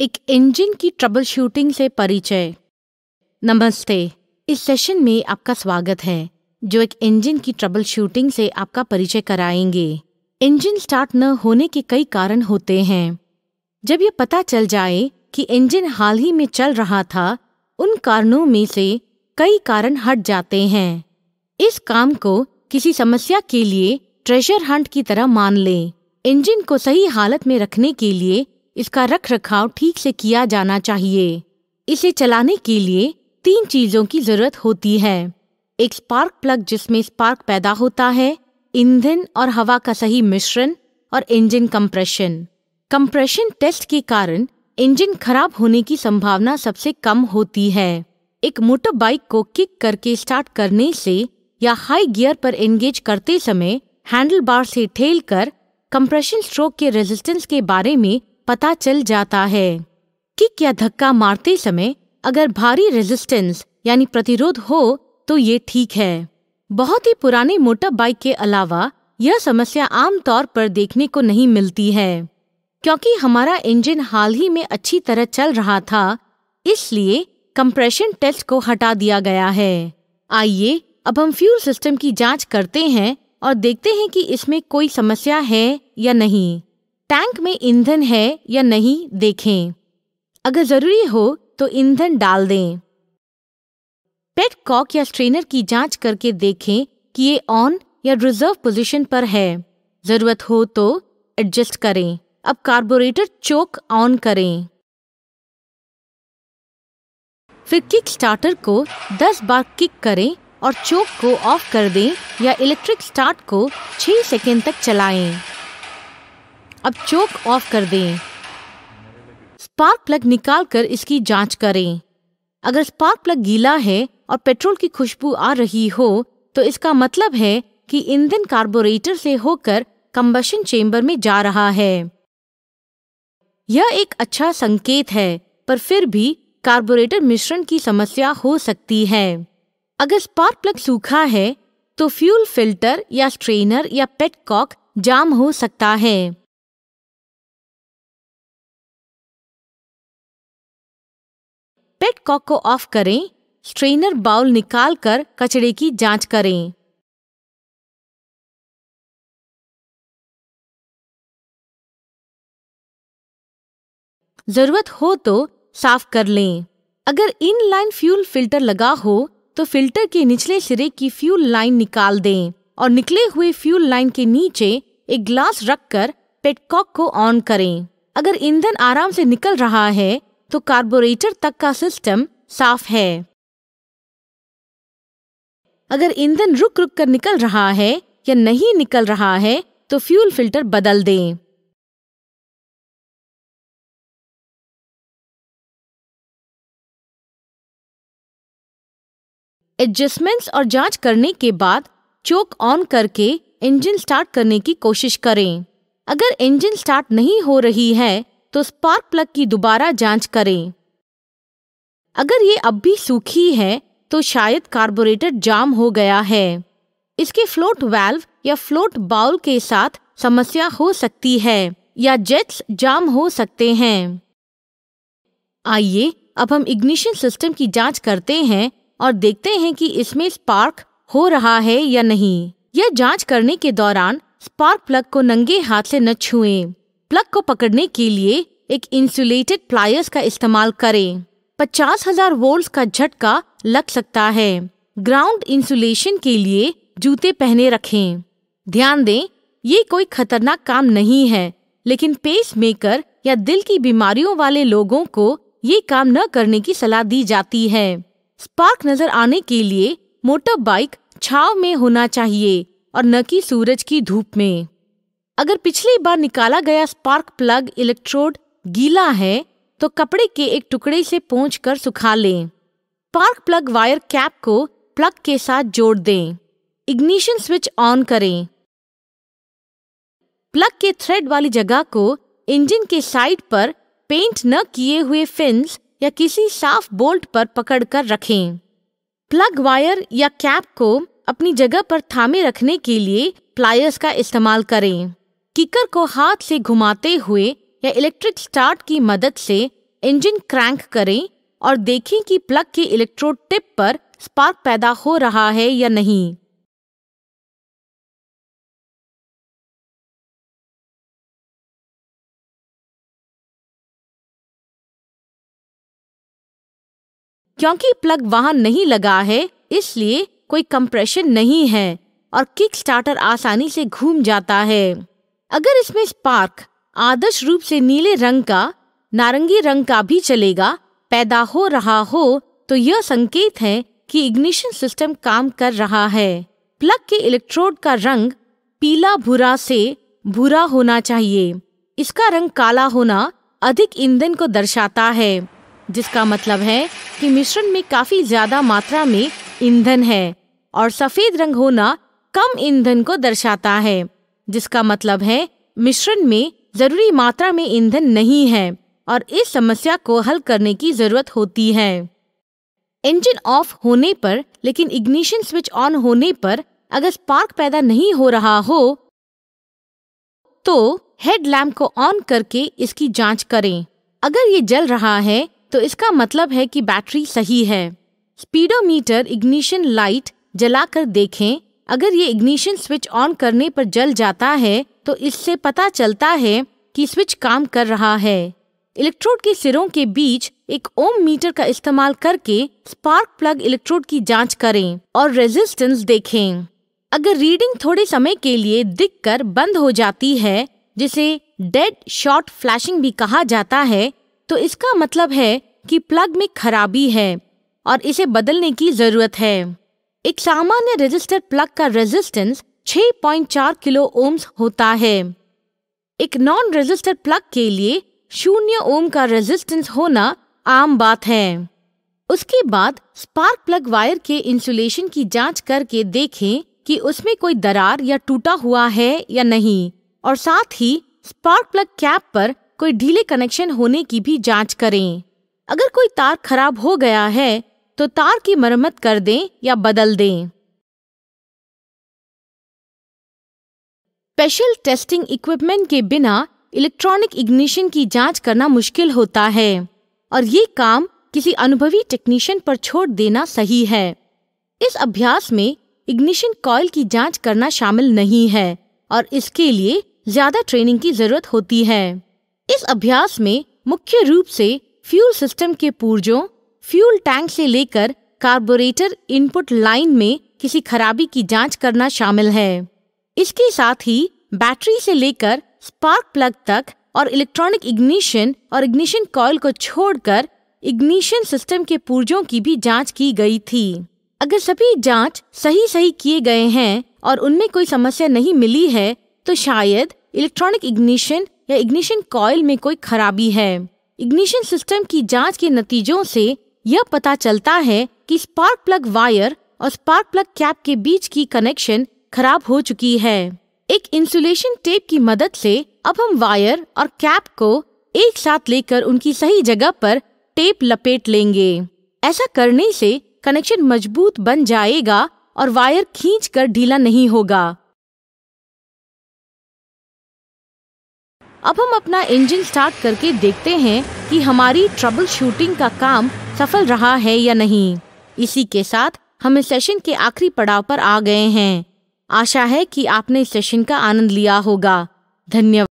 एक इंजन की trouble shooting से परिचय नमस्ते इस सेशन में आपका स्वागत है जो एक इंजन की ट्रबल शूटिंग से आपका परिचय कराएंगे इंजन स्टार्ट न होने के कई कारण होते हैं जब ये पता चल जाए कि इंजन हाल ही में चल रहा था उन कारणों में से कई कारण हट जाते हैं इस काम को किसी समस्या के लिए ट्रेजर हंट की तरह मान लें इंजन को सही हालत में रखने के लिए इसका रख रखाव ठीक से किया जाना चाहिए इसे चलाने के लिए तीन चीजों की जरूरत होती है एक स्पार्क प्लग जिसमें स्पार्क पैदा होता है ईंधन और हवा का सही मिश्रण और इंजन कंप्रेशन कंप्रेशन टेस्ट के कारण इंजन खराब होने की संभावना सबसे कम होती है एक मोटर बाइक को किक करके स्टार्ट करने से या हाई गियर पर एंगेज करते समय हैंडल बार से ठेल कर कंप्रेशन स्ट्रोक के रेजिस्टेंस के बारे में पता चल जाता है कि या धक्का मारते समय अगर भारी रेजिस्टेंस यानी प्रतिरोध हो तो ये ठीक है बहुत ही पुराने मोटर बाइक के अलावा यह समस्या आमतौर पर देखने को नहीं मिलती है क्योंकि हमारा इंजन हाल ही में अच्छी तरह चल रहा था इसलिए कंप्रेशन टेस्ट को हटा दिया गया है आइए अब हम फ्यूल सिस्टम की जांच करते हैं और देखते हैं कि इसमें कोई समस्या है या नहीं टैंक में ईंधन है या नहीं देखें अगर जरूरी हो तो ईंधन डाल दें पेट कॉक या स्ट्रेनर की जांच करके देखें कि ये ऑन या रिजर्व पोजीशन पर है जरूरत हो तो एडजस्ट करें अब कार्बोरेटर चोक ऑन करें फिर किक स्टार्टर को 10 बार किक करें और चोक को ऑफ कर दें या इलेक्ट्रिक स्टार्ट को 6 सेकेंड तक चलाएं। अब चोक ऑफ कर दें स्पार्क प्लग निकाल कर इसकी जांच करें अगर स्पार्क प्लग गीला है और पेट्रोल की खुशबू आ रही हो तो इसका मतलब है कि ईंधन कार्बोरेटर से होकर कम्बशन चेम्बर में जा रहा है यह एक अच्छा संकेत है पर फिर भी कार्बोरेटर मिश्रण की समस्या हो सकती है अगर स्पार्क प्लग सूखा है तो फ्यूल फिल्टर या स्ट्रेनर या पेट कॉक जाम हो सकता है पेट कॉक को ऑफ करें स्ट्रेनर बाउल निकाल कर कचड़े की जांच करें जरूरत हो तो साफ कर लें अगर इन लाइन फ्यूल फिल्टर लगा हो तो फिल्टर के निचले सिरे की फ्यूल लाइन निकाल दें और निकले हुए फ्यूल लाइन के नीचे एक ग्लास रखकर पेटकॉक को ऑन करें अगर ईंधन आराम से निकल रहा है तो कार्बोरेटर तक का सिस्टम साफ है अगर ईंधन रुक रुक कर निकल रहा है या नहीं निकल रहा है तो फ्यूल फिल्टर बदल दें एडजस्टमेंट्स और जांच करने के बाद चोक ऑन करके इंजन स्टार्ट करने की कोशिश करें अगर इंजन स्टार्ट नहीं हो रही है तो स्पार्क प्लग की दोबारा जांच करें अगर ये अब भी सूखी है तो शायद कार्बोरेटर जाम हो गया है इसके फ्लोट वाल्व या फ्लोट बाउल के साथ समस्या हो सकती है या जेट्स जाम हो सकते हैं आइए अब हम इग्निशन सिस्टम की जांच करते हैं और देखते हैं कि इसमें स्पार्क हो रहा है या नहीं यह जांच करने के दौरान स्पार्क प्लग को नंगे हाथ से न छुएं। प्लग को पकड़ने के लिए एक इंसुलेटेड प्लायर्स का इस्तेमाल करें पचास हजार वोल्ट का झटका लग सकता है ग्राउंड इंसुलेशन के लिए जूते पहने रखें ध्यान दें ये कोई खतरनाक काम नहीं है लेकिन पेस मेकर या दिल की बीमारियों वाले लोगों को ये काम न करने की सलाह दी जाती है स्पार्क नजर आने के लिए मोटर बाइक छाव में होना चाहिए और न कि सूरज की धूप में अगर पिछली बार निकाला गया स्पार्क प्लग इलेक्ट्रोड गीला है तो कपड़े के एक टुकड़े से कर सुखा लें स्पार्क प्लग वायर कैप को प्लग के साथ जोड़ दें इग्निशन स्विच ऑन करें प्लग के थ्रेड वाली जगह को इंजन के साइड पर पेंट न किए हुए फिन्स या किसी साफ बोल्ट पर पकड़कर रखें प्लग वायर या कैप को अपनी जगह पर थामे रखने के लिए प्लायर्स का इस्तेमाल करें किकर को हाथ से घुमाते हुए या इलेक्ट्रिक स्टार्ट की मदद से इंजन क्रैंक करें और देखें कि प्लग के इलेक्ट्रोड टिप पर स्पार्क पैदा हो रहा है या नहीं क्योंकि प्लग वहां नहीं लगा है इसलिए कोई कंप्रेशन नहीं है और किक स्टार्टर आसानी से घूम जाता है अगर इसमें स्पार्क आदर्श रूप से नीले रंग का नारंगी रंग का भी चलेगा पैदा हो रहा हो तो यह संकेत है कि इग्निशन सिस्टम काम कर रहा है प्लग के इलेक्ट्रोड का रंग पीला भूरा से भूरा होना चाहिए इसका रंग काला होना अधिक ईंधन को दर्शाता है जिसका मतलब है कि मिश्रण में काफी ज्यादा मात्रा में ईंधन है और सफेद रंग होना कम ईंधन को दर्शाता है जिसका मतलब है मिश्रण में जरूरी मात्रा में ईंधन नहीं है और इस समस्या को हल करने की जरूरत होती है इंजन ऑफ होने पर लेकिन इग्निशन स्विच ऑन होने पर अगर स्पार्क पैदा नहीं हो रहा हो तो हेड लैम्प को ऑन करके इसकी जांच करें अगर ये जल रहा है तो इसका मतलब है कि बैटरी सही है स्पीडोमीटर इग्निशन लाइट जलाकर देखें अगर ये इग्निशन स्विच ऑन करने पर जल जाता है तो इससे पता चलता है कि स्विच काम कर रहा है इलेक्ट्रोड के सिरों के बीच एक ओम मीटर का इस्तेमाल करके स्पार्क प्लग इलेक्ट्रोड की जांच करें और रेजिस्टेंस देखें अगर रीडिंग थोड़े समय के लिए दिख कर बंद हो जाती है जिसे डेड शॉर्ट फ्लैशिंग भी कहा जाता है तो इसका मतलब है कि प्लग में खराबी है और इसे बदलने की जरूरत है एक सामान्य रेजिस्टर प्लग का रेजिस्टेंस 6.4 किलो ओम्स होता है एक नॉन रेजिस्टर प्लग के लिए शून्य ओम का रेजिस्टेंस होना आम बात है उसके बाद स्पार्क प्लग वायर के इंसुलेशन की जांच करके देखें कि उसमें कोई दरार या टूटा हुआ है या नहीं और साथ ही स्पार्क प्लग कैप पर कोई ढीले कनेक्शन होने की भी जांच करें अगर कोई तार खराब हो गया है तो तार की मरम्मत कर दें या बदल दें स्पेशल टेस्टिंग इक्विपमेंट के बिना इलेक्ट्रॉनिक इग्निशन की जांच करना मुश्किल होता है और ये काम किसी अनुभवी टेक्नीशियन पर छोड़ देना सही है इस अभ्यास में इग्निशन कॉयल की जांच करना शामिल नहीं है और इसके लिए ज्यादा ट्रेनिंग की जरूरत होती है इस अभ्यास में मुख्य रूप से फ्यूल सिस्टम के पूर्जों फ्यूल टैंक से लेकर कार्बोरेटर इनपुट लाइन में किसी खराबी की जांच करना शामिल है इसके साथ ही बैटरी से लेकर स्पार्क प्लग तक और इलेक्ट्रॉनिक इग्निशन और इग्निशन कॉयल को छोड़कर इग्निशन सिस्टम के पुर्जों की भी जांच की गई थी अगर सभी जांच सही सही किए गए हैं और उनमें कोई समस्या नहीं मिली है तो शायद इलेक्ट्रॉनिक इग्निशन या इग्निशन कॉयल में कोई खराबी है इग्निशन सिस्टम की जांच के नतीजों से यह पता चलता है कि स्पार्क प्लग वायर और स्पार्क प्लग कैप के बीच की कनेक्शन खराब हो चुकी है एक इंसुलेशन टेप की मदद से अब हम वायर और कैप को एक साथ लेकर उनकी सही जगह पर टेप लपेट लेंगे ऐसा करने से कनेक्शन मजबूत बन जाएगा और वायर खींच कर ढीला नहीं होगा अब हम अपना इंजन स्टार्ट करके देखते हैं कि हमारी ट्रबल शूटिंग का काम सफल रहा है या नहीं इसी के साथ हम इस सेशन के आखिरी पड़ाव पर आ गए हैं आशा है कि आपने इस सेशन का आनंद लिया होगा धन्यवाद